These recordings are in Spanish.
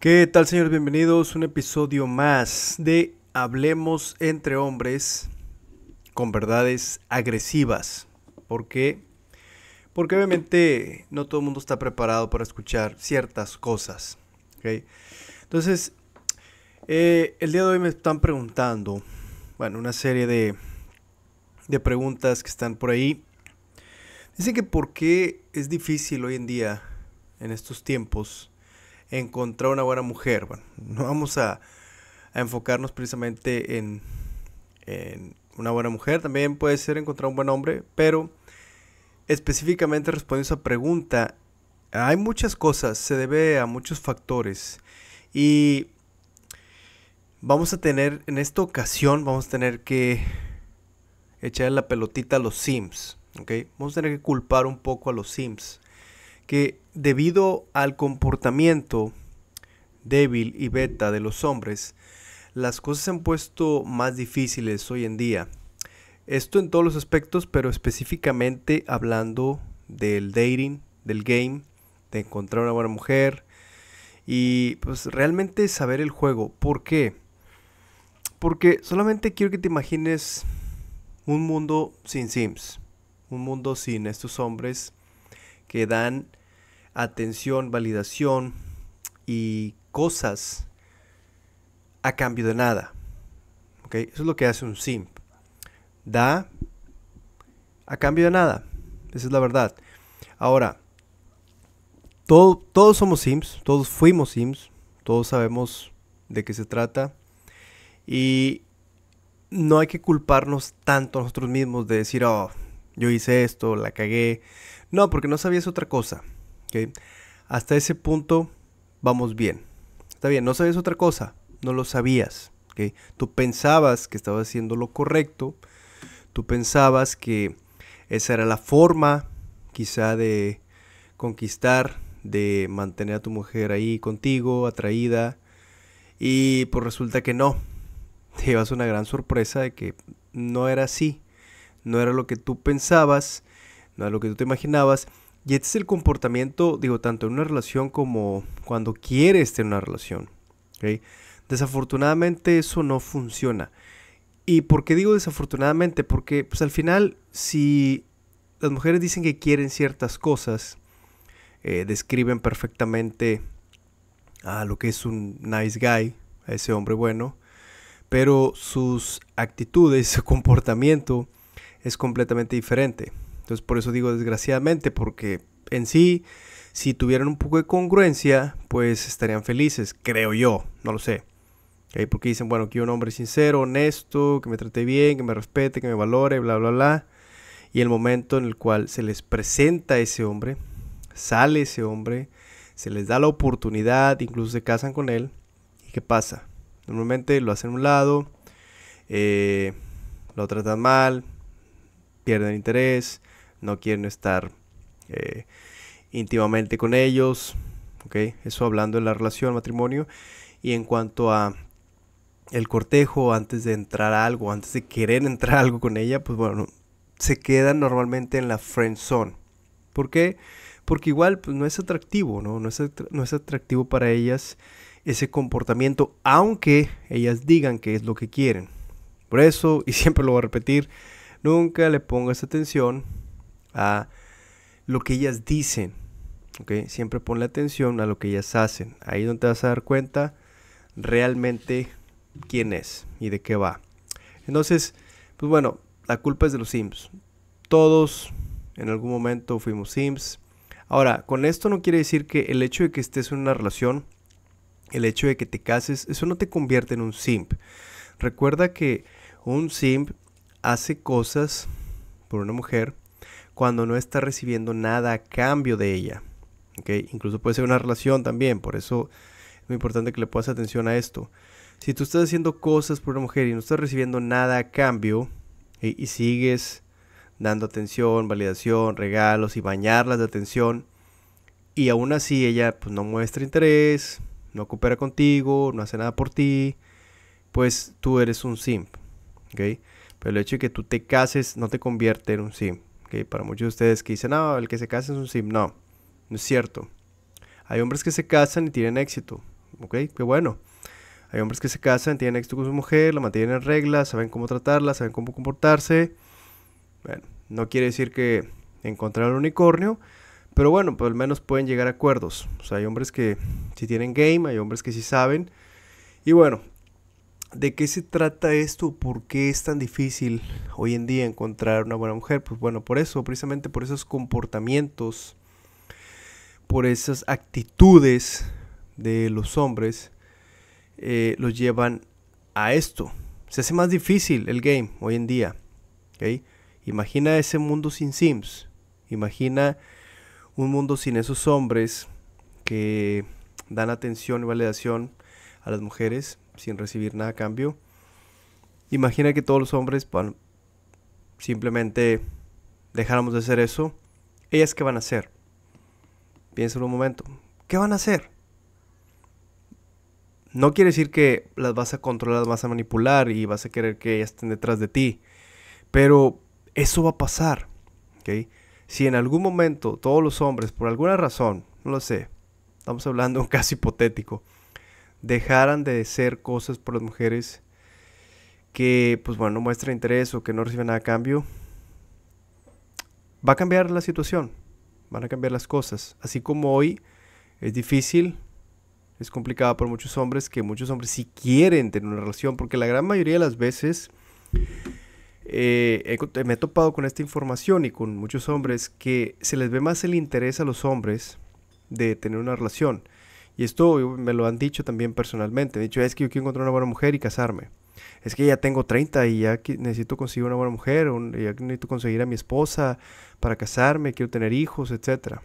¿Qué tal, señores? Bienvenidos a un episodio más de Hablemos entre hombres con verdades agresivas. ¿Por qué? Porque obviamente no todo el mundo está preparado para escuchar ciertas cosas. ¿okay? Entonces, eh, el día de hoy me están preguntando, bueno, una serie de, de preguntas que están por ahí. Dicen que por qué es difícil hoy en día, en estos tiempos, encontrar una buena mujer. Bueno, no vamos a, enfocarnos precisamente en, una buena mujer, también puede ser encontrar un buen hombre, pero específicamente respondiendo a esa pregunta, hay muchas cosas, se debe a muchos factores y vamos a tener, en esta ocasión vamos a tener que echar la pelotita a los Sims, Vamos a tener que culpar un poco a los Sims que debido al comportamiento débil y beta de los hombres, las cosas se han puesto más difíciles hoy en día. Esto en todos los aspectos, pero específicamente hablando del dating, del game, de encontrar una buena mujer y pues realmente saber el juego. ¿Por qué? Porque solamente quiero que te imagines un mundo sin Sims, un mundo sin estos hombres que dan atención, validación y cosas a cambio de nada. Eso es lo que hace un simp. Da a cambio de nada. Esa es la verdad. Ahora, todos somos sims, todos fuimos sims, todos sabemos de qué se trata. Y no hay que culparnos tanto a nosotros mismos de decir, oh, yo hice esto, la cagué. No, porque no sabías otra cosa. Hasta ese punto vamos bien. Está bien, no sabes otra cosa, no lo sabías. Tú pensabas que estabas haciendo lo correcto, tú pensabas que esa era la forma quizá de conquistar, de mantener a tu mujer ahí contigo, atraída, y pues resulta que no. Te llevas una gran sorpresa de que no era así, no era lo que tú pensabas, no era lo que tú te imaginabas, y este es el comportamiento, digo, tanto en una relación como cuando quieres tener una relación. Desafortunadamente eso no funciona. ¿Y por qué digo desafortunadamente? Porque pues al final si las mujeres dicen que quieren ciertas cosas, eh, describen perfectamente a lo que es un nice guy, a ese hombre bueno, pero sus actitudes, su comportamiento es completamente diferente. Entonces por eso digo desgraciadamente, porque en sí, si tuvieran un poco de congruencia, pues estarían felices, creo yo, no lo sé. Porque dicen, bueno, quiero un hombre sincero, honesto, que me trate bien, que me respete, que me valore, bla, bla, bla. Y el momento en el cual se les presenta ese hombre, sale ese hombre, se les da la oportunidad, incluso se casan con él. ¿Y qué pasa? Normalmente lo hacen a un lado, eh, lo tratan mal, pierden interés, no quieren estar eh, íntimamente con ellos, ¿ok? Eso hablando de la relación, matrimonio. Y en cuanto a el cortejo, antes de entrar a algo, antes de querer entrar a algo con ella, pues bueno, se quedan normalmente en la friend zone. ¿Por qué? Porque igual pues, no es atractivo, ¿no? No es, no es atractivo para ellas ese comportamiento, aunque ellas digan que es lo que quieren. Por eso, y siempre lo voy a repetir, nunca le pongas atención a lo que ellas dicen. ¿okay? Siempre ponle atención a lo que ellas hacen. Ahí es donde te vas a dar cuenta realmente quién es y de qué va. Entonces, pues bueno, la culpa es de los Sims. Todos en algún momento fuimos Sims. Ahora, con esto no quiere decir que el hecho de que estés en una relación, el hecho de que te cases, eso no te convierte en un simp. Recuerda que un simp hace cosas por una mujer cuando no está recibiendo nada a cambio de ella. Incluso puede ser una relación también, por eso es muy importante que le puedas atención a esto. Si tú estás haciendo cosas por una mujer y no estás recibiendo nada a cambio y, sigues dando atención, validación, regalos y bañarlas de atención y aún así ella pues, no muestra interés, no coopera contigo, no hace nada por ti, pues tú eres un simp, Pero el hecho de que tú te cases no te convierte en un simp. Para muchos de ustedes que dicen, no, ah, el que se casa es un sim. No, no es cierto. Hay hombres que se casan y tienen éxito, ¿ok? Qué bueno. Hay hombres que se casan, tienen éxito con su mujer, la mantienen en regla, saben cómo tratarla, saben cómo comportarse. Bueno, no quiere decir que encontrar el unicornio, pero bueno, pues al menos pueden llegar a acuerdos. O sea, hay hombres que sí tienen game, hay hombres que sí saben. Y bueno, ¿De qué se trata esto? ¿Por qué es tan difícil hoy en día encontrar una buena mujer? Pues bueno, por eso, precisamente por esos comportamientos, por esas actitudes de los hombres, eh, los llevan a esto. Se hace más difícil el game hoy en día. Imagina ese mundo sin Sims. Imagina un mundo sin esos hombres que dan atención y validación a las mujeres sin recibir nada a cambio. Imagina que todos los hombres van simplemente dejáramos de hacer eso. ¿Ellas qué van a hacer? Piénsalo un momento. ¿Qué van a hacer? No quiere decir que las vas a controlar, las vas a manipular y vas a querer que ellas estén detrás de ti. Pero eso va a pasar. ¿okay? Si en algún momento todos los hombres, por alguna razón, no lo sé, estamos hablando de un caso hipotético, dejaran de ser cosas por las mujeres que, pues bueno, muestran interés o que no reciben nada a cambio, va a cambiar la situación, van a cambiar las cosas. Así como hoy es difícil, es complicado por muchos hombres, que muchos hombres si quieren tener una relación, porque la gran mayoría de las veces eh, me he topado con esta información y con muchos hombres que se les ve más el interés a los hombres de tener una relación. Y esto me lo han dicho también personalmente. dicho es que yo quiero encontrar una buena mujer y casarme. Es que ya tengo 30 y ya necesito conseguir una buena mujer, ya necesito conseguir a mi esposa para casarme, quiero tener hijos, etc.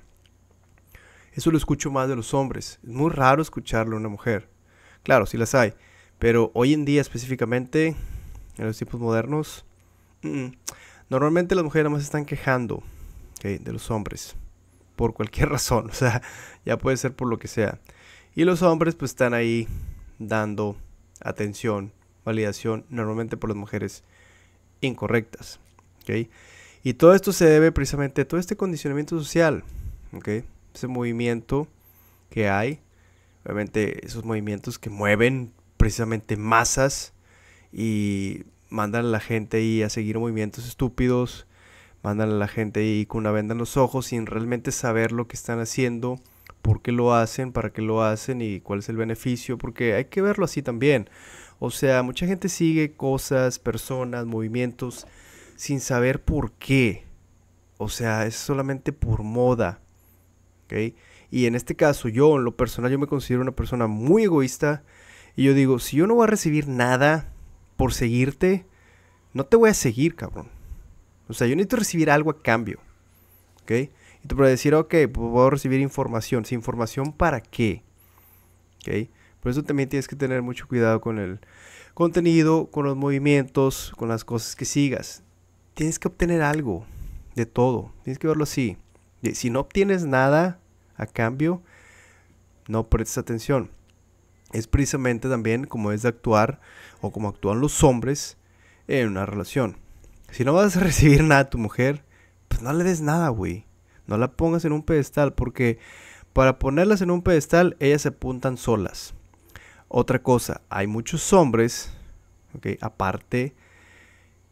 Eso lo escucho más de los hombres. Es muy raro escucharlo a una mujer. Claro, sí las hay. Pero hoy en día específicamente, en los tiempos modernos, normalmente las mujeres más están quejando de los hombres. Por cualquier razón. O sea, ya puede ser por lo que sea. Y los hombres pues están ahí dando atención, validación, normalmente por las mujeres incorrectas. Y todo esto se debe precisamente a todo este condicionamiento social, ¿okay? ese movimiento que hay, obviamente esos movimientos que mueven precisamente masas y mandan a la gente ahí a seguir movimientos estúpidos, mandan a la gente ahí con una venda en los ojos sin realmente saber lo que están haciendo por qué lo hacen, para qué lo hacen y cuál es el beneficio, porque hay que verlo así también. O sea, mucha gente sigue cosas, personas, movimientos sin saber por qué. O sea, es solamente por moda. ¿Ok? Y en este caso, yo en lo personal, yo me considero una persona muy egoísta. Y yo digo, si yo no voy a recibir nada por seguirte, no te voy a seguir, cabrón. O sea, yo necesito recibir algo a cambio. ¿Ok? Y te puedes decir, ok, pues voy a recibir información. ¿Sin información para qué? ¿Okay? Por eso también tienes que tener mucho cuidado con el contenido, con los movimientos, con las cosas que sigas. Tienes que obtener algo de todo. Tienes que verlo así. Si no obtienes nada a cambio, no prestes atención. Es precisamente también como es de actuar o como actúan los hombres en una relación. Si no vas a recibir nada a tu mujer, pues no le des nada, güey. No la pongas en un pedestal porque para ponerlas en un pedestal ellas se apuntan solas. Otra cosa, hay muchos hombres, ¿okay? aparte,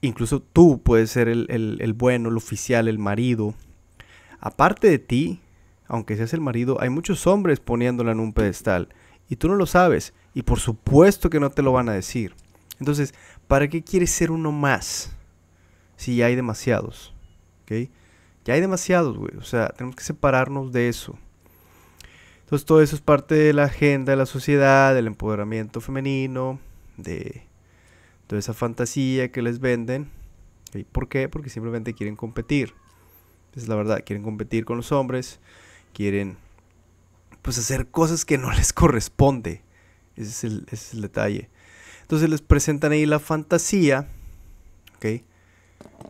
incluso tú puedes ser el, el, bueno, el oficial, el marido. Aparte de ti, aunque seas el marido, hay muchos hombres poniéndola en un pedestal y tú no lo sabes y por supuesto que no te lo van a decir. Entonces, ¿para qué quieres ser uno más si ya hay demasiados? ¿Okay? Ya hay demasiados, güey. O sea, tenemos que separarnos de eso. Entonces todo eso es parte de la agenda de la sociedad, del empoderamiento femenino, de toda esa fantasía que les venden. ¿Y por qué? Porque simplemente quieren competir. es la verdad, quieren competir con los hombres, quieren pues hacer cosas que no les corresponde. Ese es el, es el detalle. Entonces les presentan ahí la fantasía, ¿ok?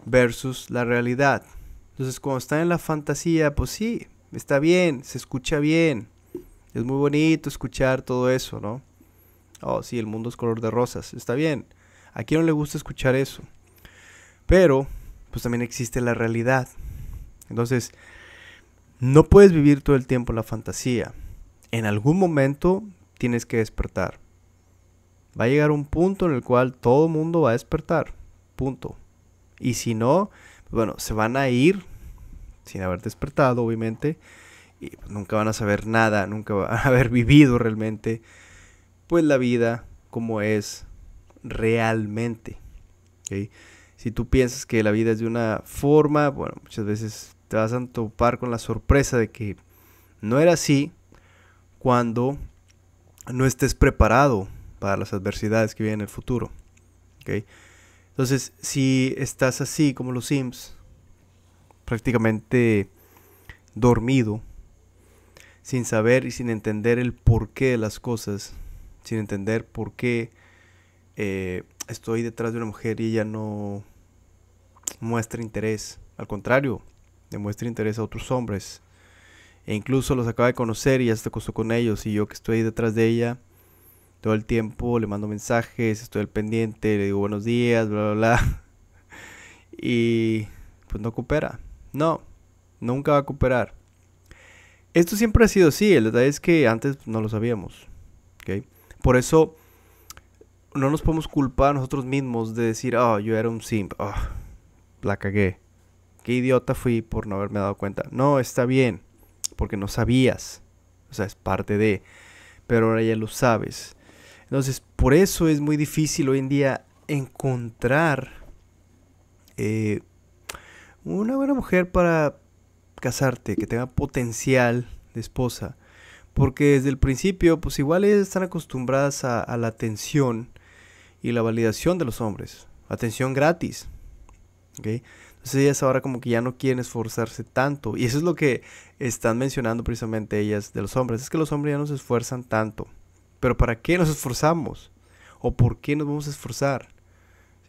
Versus la realidad. Entonces, cuando están en la fantasía, pues sí, está bien, se escucha bien. Es muy bonito escuchar todo eso, ¿no? Oh, sí, el mundo es color de rosas, está bien. ¿A quién no le gusta escuchar eso? Pero, pues también existe la realidad. Entonces, no puedes vivir todo el tiempo la fantasía. En algún momento tienes que despertar. Va a llegar un punto en el cual todo el mundo va a despertar. Punto. Y si no, bueno, se van a ir sin haber despertado, obviamente, y nunca van a saber nada, nunca van a haber vivido realmente, pues la vida como es realmente. Si tú piensas que la vida es de una forma, bueno, muchas veces te vas a topar con la sorpresa de que no era así cuando no estés preparado para las adversidades que vienen en el futuro. ¿okay? Entonces, si estás así como los Sims, prácticamente dormido, sin saber y sin entender el porqué de las cosas, sin entender por qué eh, estoy detrás de una mujer y ella no muestra interés, al contrario, demuestra interés a otros hombres. E incluso los acaba de conocer y ya se acostó con ellos y yo que estoy detrás de ella todo el tiempo, le mando mensajes, estoy al pendiente, le digo buenos días, bla, bla, bla. Y pues no coopera. No, nunca va a cooperar. Esto siempre ha sido así, el detalle es que antes no lo sabíamos. Por eso no nos podemos culpar a nosotros mismos de decir, oh, yo era un simp, oh, la cagué. Qué idiota fui por no haberme dado cuenta. No, está bien, porque no sabías. O sea, es parte de. Pero ahora ya lo sabes. Entonces, por eso es muy difícil hoy en día encontrar eh, una buena mujer para casarte, que tenga potencial de esposa. Porque desde el principio, pues igual ellas están acostumbradas a, la atención y la validación de los hombres. Atención gratis. Entonces ellas ahora como que ya no quieren esforzarse tanto. Y eso es lo que están mencionando precisamente ellas de los hombres. Es que los hombres ya no se esfuerzan tanto. Pero ¿para qué nos esforzamos? ¿O por qué nos vamos a esforzar?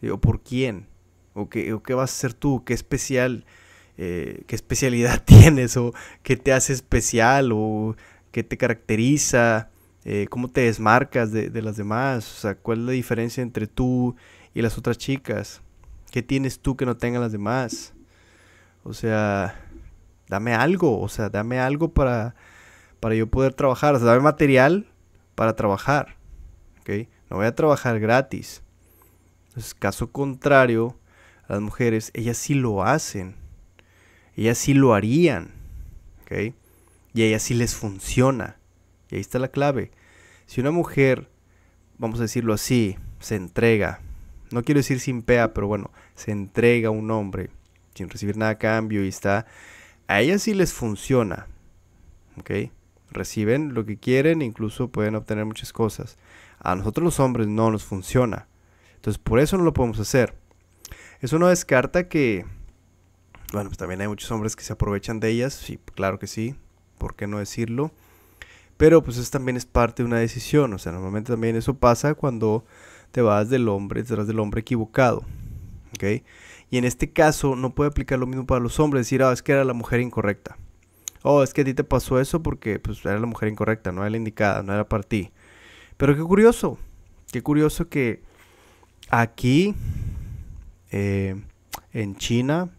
¿O por quién? ¿O qué, ¿O qué, vas a hacer tú? ¿Qué especial, eh, qué especialidad tienes? ¿O qué te hace especial? ¿O qué te caracteriza? Eh, ¿Cómo te desmarcas de, las demás? O sea, ¿cuál es la diferencia entre tú y las otras chicas? ¿Qué tienes tú que no tengan las demás? O sea, dame algo, o sea, dame algo para, para yo poder trabajar, o sea, dame material para trabajar. ¿ok?, No voy a trabajar gratis. Entonces, caso contrario, las mujeres, ellas sí lo hacen. Ellas sí lo harían. ¿okay? Y a ellas sí les funciona. Y ahí está la clave. Si una mujer, vamos a decirlo así, se entrega, no quiero decir sin pea, pero bueno, se entrega a un hombre sin recibir nada a cambio y está, a ellas sí les funciona. ¿Ok? reciben lo que quieren, incluso pueden obtener muchas cosas. A nosotros los hombres no nos funciona. Entonces por eso no lo podemos hacer. Eso no descarta que, bueno, pues también hay muchos hombres que se aprovechan de ellas, sí, claro que sí, ¿por qué no decirlo? Pero pues eso también es parte de una decisión, o sea, normalmente también eso pasa cuando te vas del hombre, detrás del hombre equivocado, ¿ok? Y en este caso no puede aplicar lo mismo para los hombres, decir, ah, es que era la mujer incorrecta oh, es que a ti te pasó eso porque pues era la mujer incorrecta, no era la indicada, no era para ti. Pero qué curioso, qué curioso que aquí, eh, en China,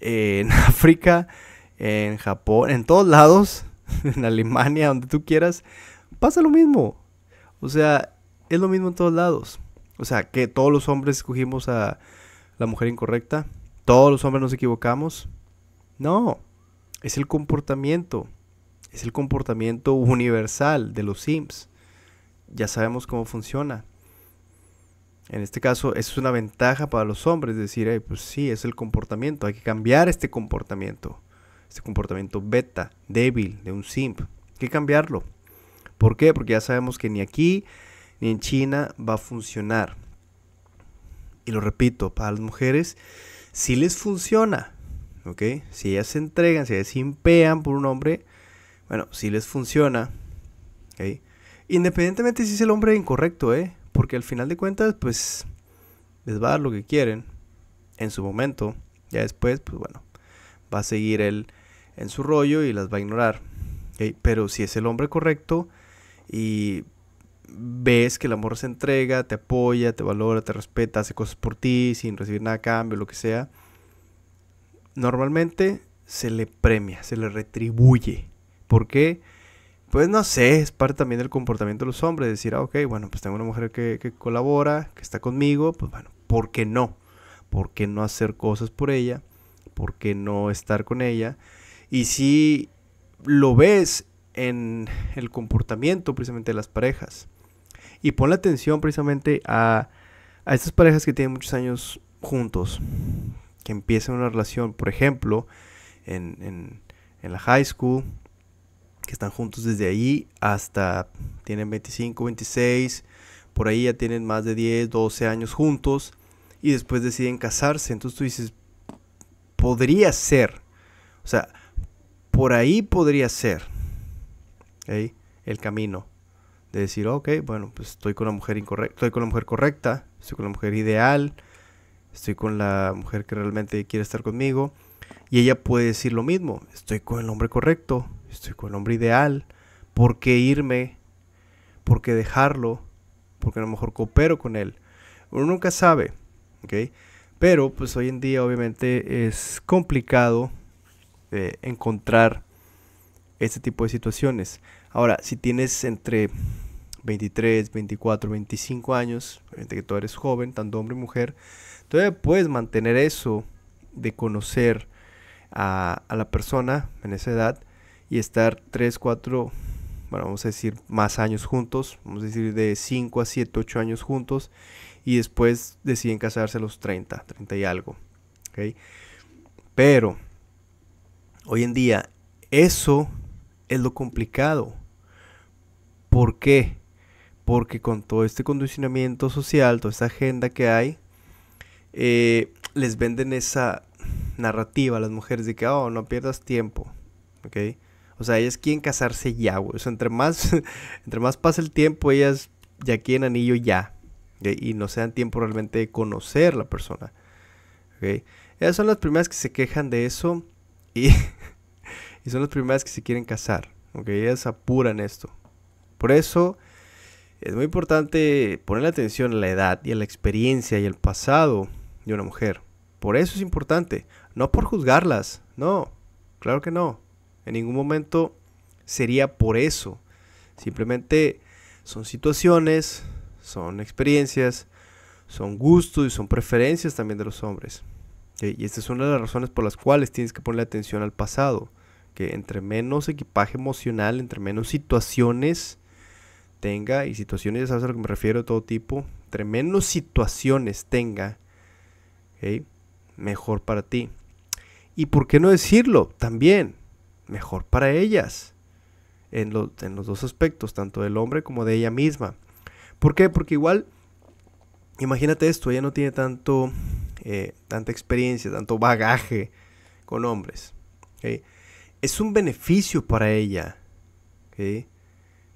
eh, en África, en Japón, en todos lados, en Alemania, donde tú quieras, pasa lo mismo. O sea, es lo mismo en todos lados. O sea, que todos los hombres escogimos a la mujer incorrecta, todos los hombres nos equivocamos. No, es el comportamiento, es el comportamiento universal de los Sims. Ya sabemos cómo funciona. En este caso, es una ventaja para los hombres, decir, pues sí, es el comportamiento, hay que cambiar este comportamiento, este comportamiento beta, débil, de un simp, hay que cambiarlo. ¿Por qué? Porque ya sabemos que ni aquí ni en China va a funcionar. Y lo repito, para las mujeres sí les funciona, si ellas se entregan, si ellas se impean por un hombre, bueno, si les funciona, Independientemente si es el hombre incorrecto, ¿eh? Porque al final de cuentas, pues, les va a dar lo que quieren en su momento. Ya después, pues bueno, va a seguir él en su rollo y las va a ignorar. Pero si es el hombre correcto y ves que el amor se entrega, te apoya, te valora, te respeta, hace cosas por ti sin recibir nada a cambio, lo que sea, normalmente se le premia, se le retribuye. ¿Por qué? Pues no sé, es parte también del comportamiento de los hombres, decir, ah, ok, bueno, pues tengo una mujer que, colabora, que está conmigo, pues bueno, ¿por qué no? ¿Por qué no hacer cosas por ella? ¿Por qué no estar con ella? Y si lo ves en el comportamiento precisamente de las parejas, y pon la atención precisamente a, a estas parejas que tienen muchos años juntos, que empiezan una relación, por ejemplo, en, la high school, que están juntos desde ahí hasta tienen 25, 26, por ahí ya tienen más de 10, 12 años juntos y después deciden casarse. Entonces tú dices, podría ser, o sea, por ahí podría ser el camino de decir, ok, bueno, pues estoy con la mujer incorrecta, estoy con la mujer correcta, estoy con la mujer ideal, estoy con la mujer que realmente quiere estar conmigo. Y ella puede decir lo mismo, estoy con el hombre correcto, estoy con el hombre ideal, ¿por qué irme? ¿Por qué dejarlo? Porque a lo mejor coopero con él. Uno nunca sabe, ¿ok? Pero pues hoy en día obviamente es complicado eh, encontrar este tipo de situaciones. Ahora, si tienes entre 23, 24, 25 años, obviamente que tú eres joven, tanto hombre y mujer, entonces puedes mantener eso de conocer a, la persona en esa edad y estar 3, 4, bueno, vamos a decir más años juntos, vamos a decir de 5 a 7, 8 años juntos y después deciden casarse a los 30, 30 y algo. ¿okay? Pero hoy en día eso es lo complicado. ¿Por qué? Porque con todo este condicionamiento social, toda esta agenda que hay, eh, les venden esa narrativa a las mujeres de que, oh, no pierdas tiempo, O sea, ellas quieren casarse ya, O entre más, entre más pasa el tiempo, ellas ya quieren anillo ya. Y no se dan tiempo realmente de conocer la persona. Ellas son las primeras que se quejan de eso y, y son las primeras que se quieren casar. Ellas apuran esto. Por eso es muy importante poner atención a la edad y a la experiencia y al pasado de una mujer. Por eso es importante, no por juzgarlas, no, claro que no. En ningún momento sería por eso. Simplemente son situaciones, son experiencias, son gustos y son preferencias también de los hombres. Eh, y esta es una de las razones por las cuales tienes que ponerle atención al pasado. Que entre menos equipaje emocional, entre menos situaciones tenga, y situaciones ya sabes a lo que me refiero de todo tipo, entre menos situaciones tenga, Mejor para ti. Y por qué no decirlo también, mejor para ellas. En, los dos aspectos, tanto del hombre como de ella misma. ¿Por qué? Porque igual, imagínate esto, ella no tiene tanto, eh, tanta experiencia, tanto bagaje con hombres. Es un beneficio para ella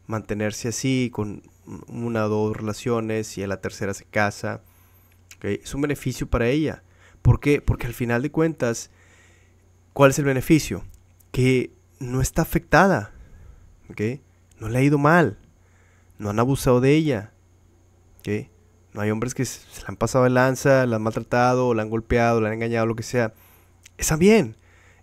mantenerse así, con una o dos relaciones, y a la tercera se casa, es un beneficio para ella. ¿Por qué? Porque al final de cuentas, ¿cuál es el beneficio? Que no está afectada, ¿okay? No le ha ido mal, no han abusado de ella, ¿okay? No hay hombres que se la han pasado de lanza, la han maltratado, la han golpeado, la han engañado, lo que sea. Está bien,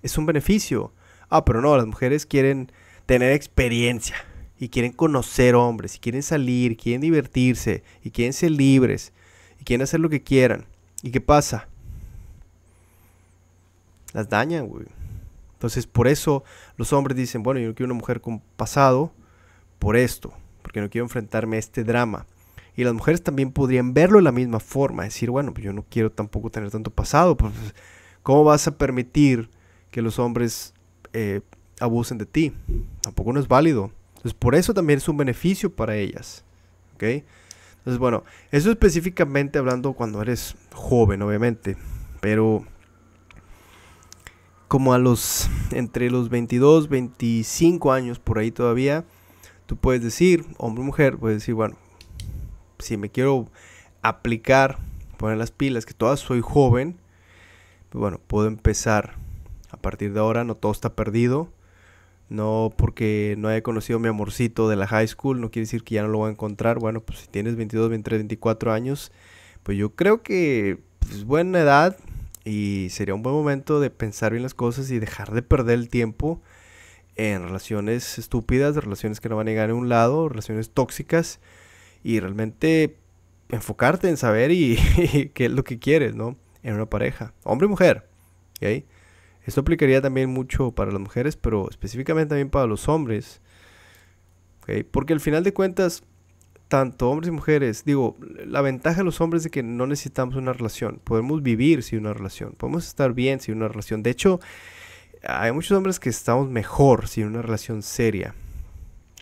es un beneficio. Ah, pero no, las mujeres quieren tener experiencia y quieren conocer hombres y quieren salir, quieren divertirse y quieren ser libres quieren hacer lo que quieran. ¿Y qué pasa? Las dañan, güey. Entonces, por eso los hombres dicen, bueno, yo no quiero una mujer con pasado por esto, porque no quiero enfrentarme a este drama. Y las mujeres también podrían verlo de la misma forma, decir, bueno, pues yo no quiero tampoco tener tanto pasado, pues, ¿cómo vas a permitir que los hombres eh, abusen de ti? Tampoco no es válido. Entonces, por eso también es un beneficio para ellas, ¿ok? Entonces, bueno, eso específicamente hablando cuando eres joven, obviamente. Pero como a los, entre los 22, 25 años, por ahí todavía, tú puedes decir, hombre o mujer, puedes decir, bueno, si me quiero aplicar, poner las pilas, que todas soy joven, pues bueno, puedo empezar. A partir de ahora no todo está perdido. No porque no haya conocido mi amorcito de la high school, no quiere decir que ya no lo voy a encontrar. Bueno, pues si tienes 22, 23, 24 años, pues yo creo que pues, es buena edad y sería un buen momento de pensar bien las cosas y dejar de perder el tiempo en relaciones estúpidas, relaciones que no van a llegar a un lado, relaciones tóxicas y realmente enfocarte en saber y, qué es lo que quieres, ¿no? En una pareja, hombre y mujer, ¿ok? Esto aplicaría también mucho para las mujeres, pero específicamente también para los hombres. Porque al final de cuentas, tanto hombres y mujeres, digo, la ventaja de los hombres es que no necesitamos una relación, podemos vivir sin una relación, podemos estar bien sin una relación. De hecho, hay muchos hombres que estamos mejor sin una relación seria.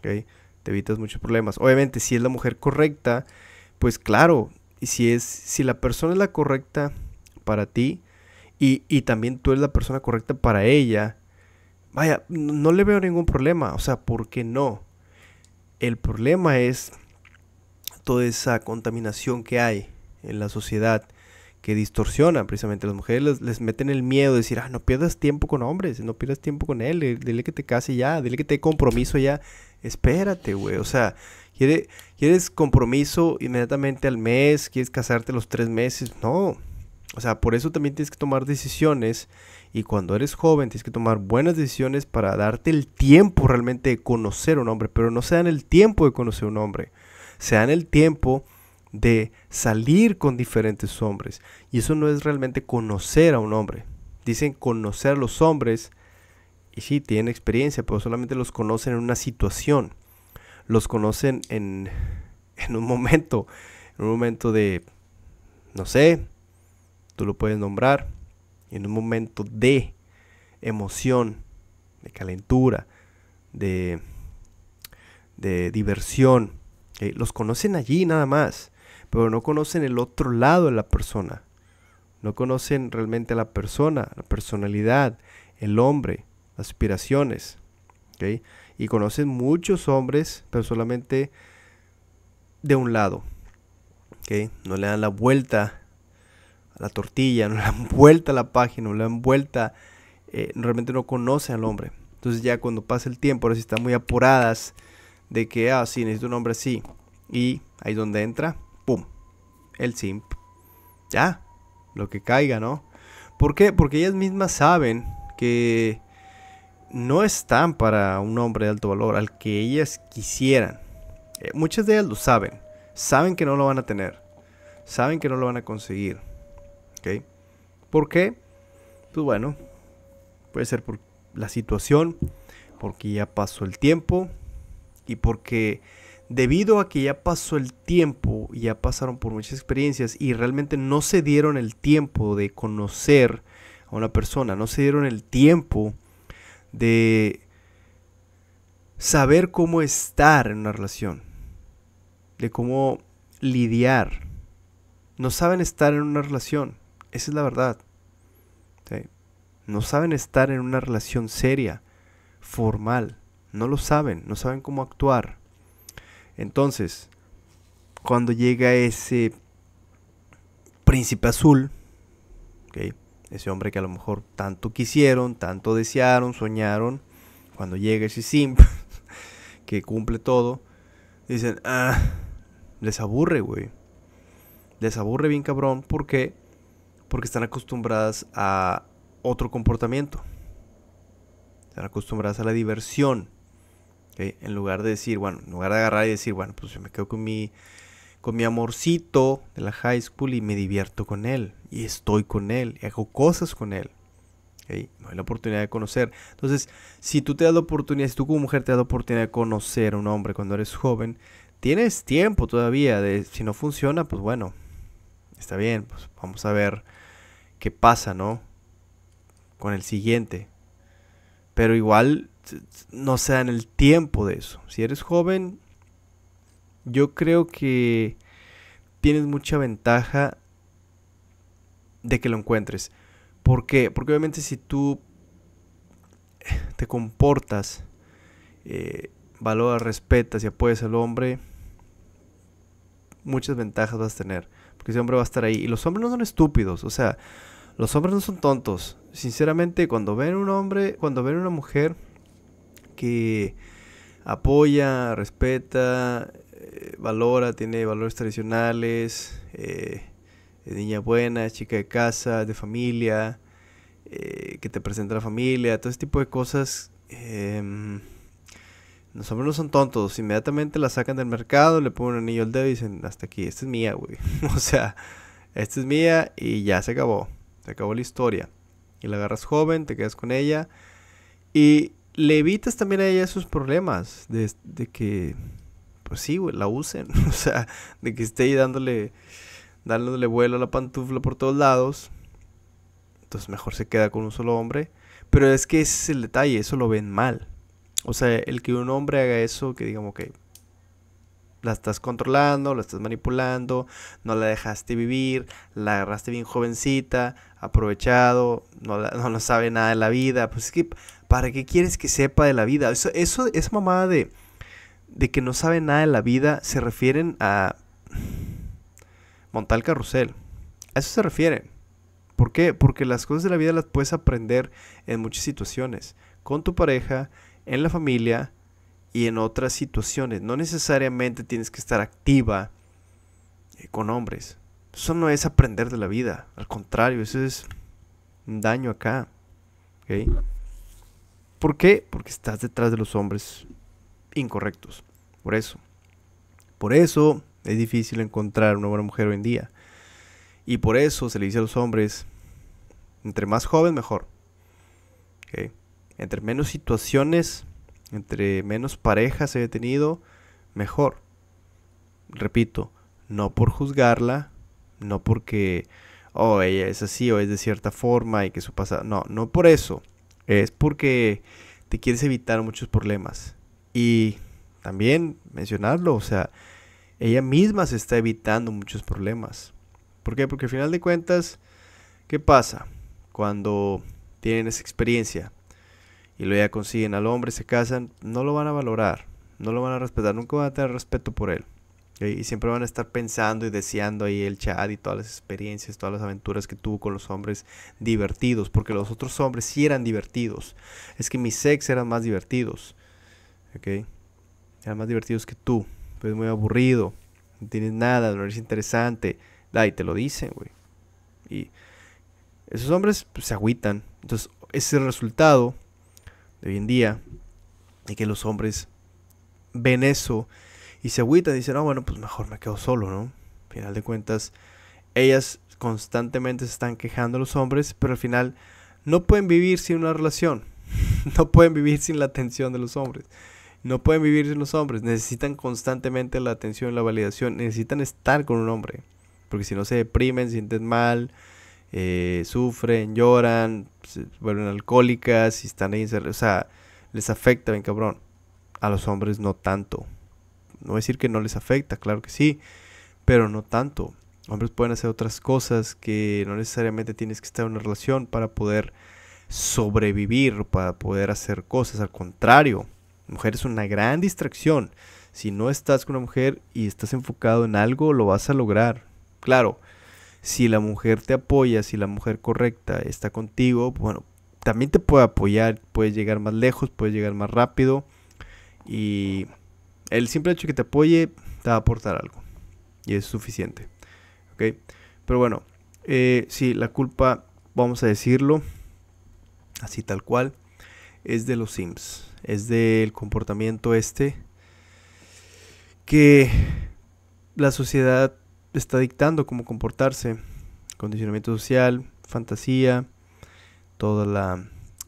Te evitas muchos problemas. Obviamente, si es la mujer correcta, pues claro, y si es si la persona es la correcta para ti, y, y también tú eres la persona correcta para ella, vaya, no le veo ningún problema. O sea, ¿por qué no? El problema es toda esa contaminación que hay en la sociedad que distorsiona precisamente. a Las mujeres les, meten el miedo de decir, ah, no pierdas tiempo con hombres, no pierdas tiempo con él, eh, dile que te case ya, dile que te compromiso ya. Espérate, güey. O sea, ¿quieres, quieres compromiso inmediatamente al mes, quieres casarte los tres meses. No, o sea, por eso también tienes que tomar decisiones y cuando eres joven tienes que tomar buenas decisiones para darte el tiempo realmente de conocer a un hombre, pero no se dan el tiempo de conocer a un hombre, se dan el tiempo de salir con diferentes hombres y eso no es realmente conocer a un hombre. Dicen conocer a los hombres y sí, tienen experiencia, pero solamente los conocen en una situación, los conocen en, en un momento, en un momento de, no sé, Tú lo puedes nombrar en un momento de emoción, de calentura, de, de diversión, eh, los conocen allí nada más, pero no conocen el otro lado de la persona. No conocen realmente la persona, la personalidad, el hombre, las aspiraciones. Y conocen muchos hombres, pero solamente de un lado. ¿okay? No le dan la vuelta la tortilla, no le han vuelta a la página, no le han vuelta, eh, realmente no conocen al hombre. Entonces ya cuando pasa el tiempo, ahora sí están muy apuradas de que, ah, sí, necesito un hombre así. Y ahí donde entra, ¡pum! El simp. Ya, lo que caiga, ¿no? ¿Por qué? Porque ellas mismas saben que no están para un hombre de alto valor, al que ellas quisieran. Eh, muchas de ellas lo saben. Saben que no lo van a tener. Saben que no lo van a conseguir ¿Por qué? Pues bueno, puede ser por la situación, porque ya pasó el tiempo y porque debido a que ya pasó el tiempo, ya pasaron por muchas experiencias y realmente no se dieron el tiempo de conocer a una persona, no se dieron el tiempo de saber cómo estar en una relación, de cómo lidiar. No saben estar en una relación. Esa es la verdad. No saben estar en una relación seria, formal. No lo saben, no saben cómo actuar. Entonces, cuando llega ese príncipe azul, ese hombre que a lo mejor tanto quisieron, tanto desearon, soñaron, cuando llega ese simp que cumple todo, dicen, ah, les aburre, güey. Les aburre bien cabrón porque porque están acostumbradas a otro comportamiento. Están acostumbradas a la diversión. En lugar de decir, bueno, en lugar de agarrar y decir, bueno, pues yo me quedo con mi, con mi amorcito de la high school y me divierto con él. Y estoy con él y hago cosas con él. No hay la oportunidad de conocer. Entonces, si tú te das la oportunidad, si tú como mujer te das la oportunidad de conocer a un hombre cuando eres joven, tienes tiempo todavía de, si no funciona, pues bueno, está bien, pues vamos a ver qué pasa, ¿no? Con el siguiente. Pero igual no sea en el tiempo de eso. Si eres joven, yo creo que tienes mucha ventaja de que lo encuentres. ¿Por qué? Porque obviamente si tú te comportas, eh, valoras, respetas y apoyas al hombre, muchas ventajas vas a tener. Que ese hombre va a estar ahí. Y los hombres no son estúpidos, o sea, los hombres no son tontos. Sinceramente, cuando ven un hombre, cuando ven una mujer que apoya, respeta, eh, valora, tiene valores tradicionales, eh, es niña buena, es chica de casa, de familia, eh, que te presenta a la familia, todo ese tipo de cosas. Em, los hombres no son tontos. Inmediatamente la sacan del mercado, le ponen un anillo al dedo y dicen, hasta aquí, esta es mía, güey. o sea, esta es mía y ya se acabó. Se acabó la historia. Y la agarras joven, te quedas con ella. Y le evitas también a ella esos problemas de, que, pues sí, güey, la usen. o sea, de que esté ahí dándole, dándole vuelo a la pantufla por todos lados. Entonces mejor se queda con un solo hombre. Pero es que ese es el detalle, eso lo ven mal. O sea, el que un hombre haga eso, que digamos que la estás controlando, la estás manipulando, no la dejaste vivir, la agarraste bien jovencita, aprovechado, no, la, sabe nada de la vida. Pues es que, ¿para qué quieres que sepa de la vida? Eso, eso, esa mamada de, de que no sabe nada de la vida se refieren a montar el carrusel. A eso se refieren. ¿Por qué? Porque las cosas de la vida las puedes aprender en muchas situaciones. Con tu pareja, en la familia y en otras situaciones. No necesariamente tienes que estar activa eh, con hombres. Eso no es aprender de la vida. Al contrario, eso es un daño acá. ¿Okay? ¿Por qué? Porque estás detrás de los hombres incorrectos. Por eso. Por eso es difícil encontrar una buena mujer hoy en día. Y por eso se le dice a los hombres, entre más joven mejor. ¿Ok? entre menos situaciones, entre menos parejas he tenido, mejor. Repito, no por juzgarla, no porque, oh, ella es así o es de cierta forma y que su pasa. No, no por eso. Es porque te quieres evitar muchos problemas. Y también mencionarlo, o sea, ella misma se está evitando muchos problemas. ¿Por qué? Porque al final de cuentas, ¿qué pasa? Cuando tienen esa experiencia, y lo ya consiguen al hombre, se casan, no lo van a valorar, no lo van a respetar, nunca van a tener respeto por él. Y siempre van a estar pensando y deseando ahí el chat y todas las experiencias, todas las aventuras que tuvo con los hombres divertidos, porque los otros hombres sí eran divertidos. Es que mis sex eran más divertidos, ¿ok? Eran más divertidos que tú, pero pues muy aburrido, no tienes nada, no eres interesante. y te lo dicen, güey. Y esos hombres pues, se agüitan. Entonces, ese resultado hoy en día, y que los hombres ven eso y se agüitan y dicen, no, ah, bueno, pues mejor me quedo solo, ¿no? Al final de cuentas, ellas constantemente se están quejando a los hombres, pero al final no pueden vivir sin una relación, no pueden vivir sin la atención de los hombres, no pueden vivir sin los hombres, necesitan constantemente la atención, la validación, necesitan estar con un hombre, porque si no se deprimen, sienten mal, eh, sufren, lloran, vuelven alcohólicas y están ahí O sea, les afecta, ven cabrón. A los hombres no tanto. No voy decir que no les afecta, claro que sí, pero no tanto. Hombres pueden hacer otras cosas que no necesariamente tienes que estar en una relación para poder sobrevivir, para poder hacer cosas. Al contrario, mujer es una gran distracción. Si no estás con una mujer y estás enfocado en algo, lo vas a lograr. Claro, si la mujer te apoya, si la mujer correcta está contigo, bueno, también te puede apoyar, puedes llegar más lejos, puedes llegar más rápido. Y el simple hecho de que te apoye te va a aportar algo. Y es suficiente. Pero bueno, eh, sí, la culpa, vamos a decirlo, así tal cual, es de los Sims. Es del comportamiento este que la sociedad está dictando cómo comportarse, condicionamiento social, fantasía, toda la,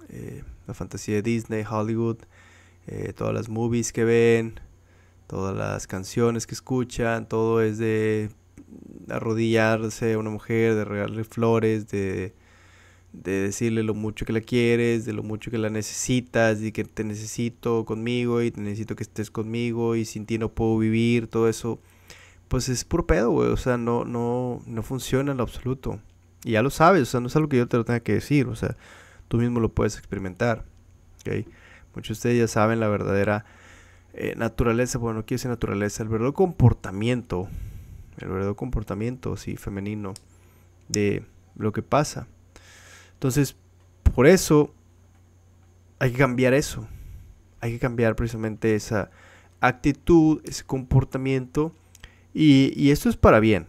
eh, la fantasía de Disney, Hollywood, eh, todas las movies que ven, todas las canciones que escuchan, todo es de arrodillarse a una mujer, de regalarle flores, de, de decirle lo mucho que la quieres, de lo mucho que la necesitas y que te necesito conmigo y te necesito que estés conmigo y sin ti no puedo vivir, todo eso pues es puro pedo, güey. O sea, no, no, no funciona en lo absoluto. Y ya lo sabes, o sea, no es algo que yo te lo tenga que decir, o sea, tú mismo lo puedes experimentar. Muchos de ustedes ya saben la verdadera eh, naturaleza, bueno, no quiero decir naturaleza, el verdadero comportamiento, el verdadero comportamiento, sí, femenino, de lo que pasa. Entonces, por eso hay que cambiar eso. Hay que cambiar precisamente esa actitud, ese comportamiento y, y esto es para bien.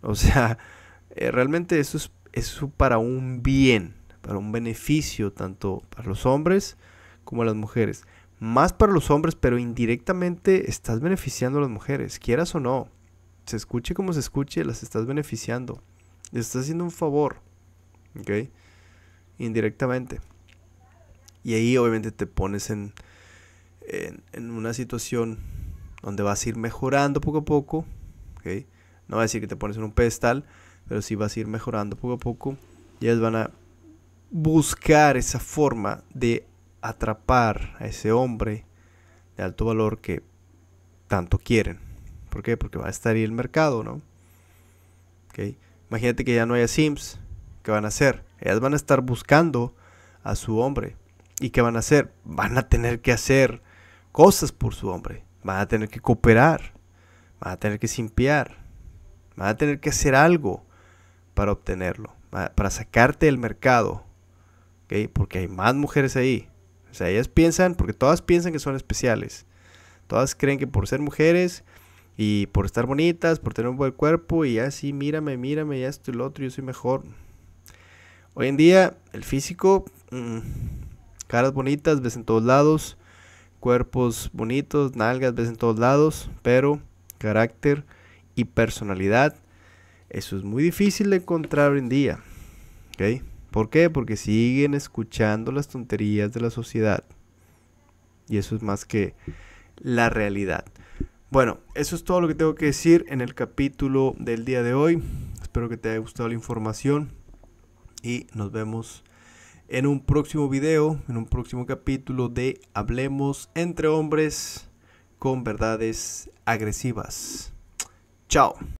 O sea, eh, realmente eso es eso para un bien, para un beneficio tanto para los hombres como a las mujeres. Más para los hombres, pero indirectamente estás beneficiando a las mujeres, quieras o no. Se escuche como se escuche, las estás beneficiando. Les estás haciendo un favor. Indirectamente. Y ahí obviamente te pones en, en una situación donde vas a ir mejorando poco a poco no va a decir que te pones en un pedestal, pero sí vas a ir mejorando poco a poco. Y ellas van a buscar esa forma de atrapar a ese hombre de alto valor que tanto quieren. ¿Por qué? Porque va a estar ahí el mercado, ¿no? Imagínate que ya no haya Sims. ¿Qué van a hacer? Ellas van a estar buscando a su hombre. ¿Y qué van a hacer? Van a tener que hacer cosas por su hombre. Van a tener que cooperar va a tener que simpiar. va a tener que hacer algo para obtenerlo, para sacarte del mercado. Porque hay más mujeres ahí. O sea, ellas piensan, porque todas piensan que son especiales. Todas creen que por ser mujeres y por estar bonitas, por tener un buen cuerpo y así, mírame, mírame, ya estoy el lo otro, yo soy mejor. Hoy en día, el físico, mm, caras bonitas, ves en todos lados, cuerpos bonitos, nalgas, ves en todos lados, pero carácter y personalidad. Eso es muy difícil de encontrar hoy en día. ¿ok? ¿Por qué? Porque siguen escuchando las tonterías de la sociedad. Y eso es más que la realidad. Bueno, eso es todo lo que tengo que decir en el capítulo del día de hoy. Espero que te haya gustado la información y nos vemos en un próximo video, en un próximo capítulo de Hablemos entre hombres con verdades agresivas. Chao.